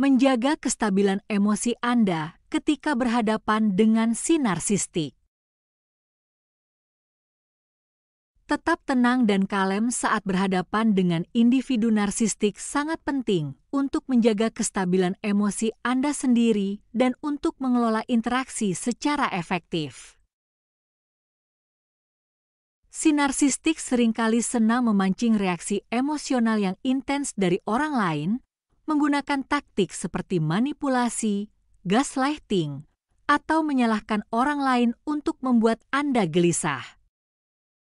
menjaga kestabilan emosi Anda ketika berhadapan dengan si narsistik. Tetap tenang dan kalem saat berhadapan dengan individu narsistik sangat penting untuk menjaga kestabilan emosi Anda sendiri dan untuk mengelola interaksi secara efektif. Si narsistik seringkali senang memancing reaksi emosional yang intens dari orang lain, menggunakan taktik seperti manipulasi, gaslighting, atau menyalahkan orang lain untuk membuat Anda gelisah.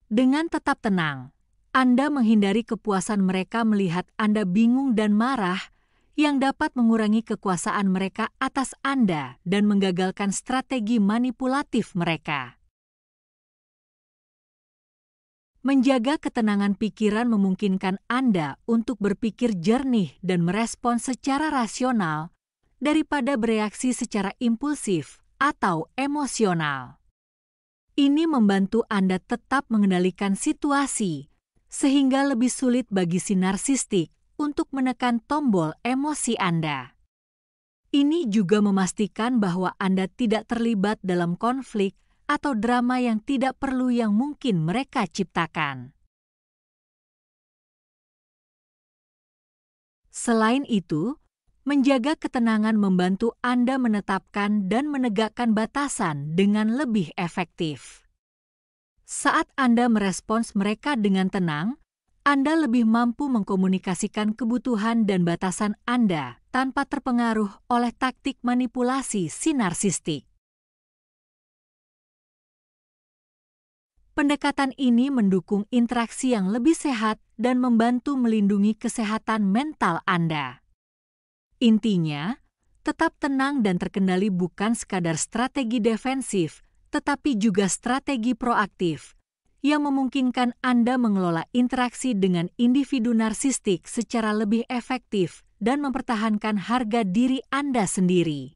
Dengan tetap tenang, Anda menghindari kepuasan mereka melihat Anda bingung dan marah yang dapat mengurangi kekuasaan mereka atas Anda dan menggagalkan strategi manipulatif mereka. Menjaga ketenangan pikiran memungkinkan Anda untuk berpikir jernih dan merespon secara rasional daripada bereaksi secara impulsif atau emosional. Ini membantu Anda tetap mengendalikan situasi, sehingga lebih sulit bagi si narsistik untuk menekan tombol emosi Anda. Ini juga memastikan bahwa Anda tidak terlibat dalam konflik atau drama yang tidak perlu yang mungkin mereka ciptakan. Selain itu, menjaga ketenangan membantu Anda menetapkan dan menegakkan batasan dengan lebih efektif. Saat Anda merespons mereka dengan tenang, Anda lebih mampu mengkomunikasikan kebutuhan dan batasan Anda tanpa terpengaruh oleh taktik manipulasi sinarsistik. Pendekatan ini mendukung interaksi yang lebih sehat dan membantu melindungi kesehatan mental Anda. Intinya, tetap tenang dan terkendali bukan sekadar strategi defensif, tetapi juga strategi proaktif yang memungkinkan Anda mengelola interaksi dengan individu narsistik secara lebih efektif dan mempertahankan harga diri Anda sendiri.